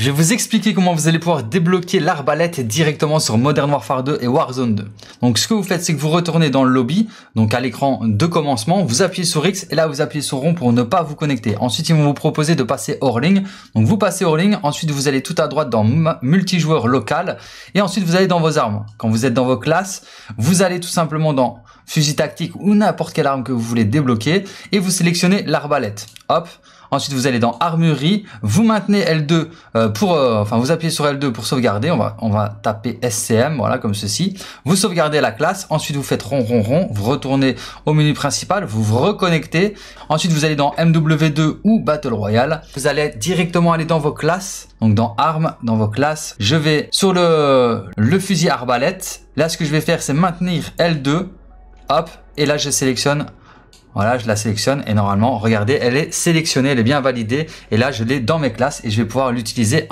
Je vais vous expliquer comment vous allez pouvoir débloquer l'arbalète directement sur Modern Warfare 2 et Warzone 2. Donc ce que vous faites, c'est que vous retournez dans le lobby, donc à l'écran de commencement, vous appuyez sur X et là vous appuyez sur rond pour ne pas vous connecter. Ensuite, ils vont vous proposer de passer hors ligne. Donc vous passez hors ligne, ensuite vous allez tout à droite dans multijoueur local et ensuite vous allez dans vos armes. Quand vous êtes dans vos classes, vous allez tout simplement dans fusil tactique ou n'importe quelle arme que vous voulez débloquer et vous sélectionnez l'arbalète. Hop, Ensuite, vous allez dans Armurerie, vous maintenez L2 euh, pour, euh, enfin, vous appuyez sur L2 pour sauvegarder. On va, on va taper SCM, voilà, comme ceci. Vous sauvegardez la classe. Ensuite, vous faites rond, rond, rond. Vous retournez au menu principal, vous vous reconnectez. Ensuite, vous allez dans MW2 ou Battle Royale. Vous allez directement aller dans vos classes. Donc, dans armes, dans vos classes. Je vais sur le, le fusil arbalète. Là, ce que je vais faire, c'est maintenir L2. Hop. Et là, je sélectionne voilà, je la sélectionne et normalement, regardez, elle est sélectionnée, elle est bien validée. Et là, je l'ai dans mes classes et je vais pouvoir l'utiliser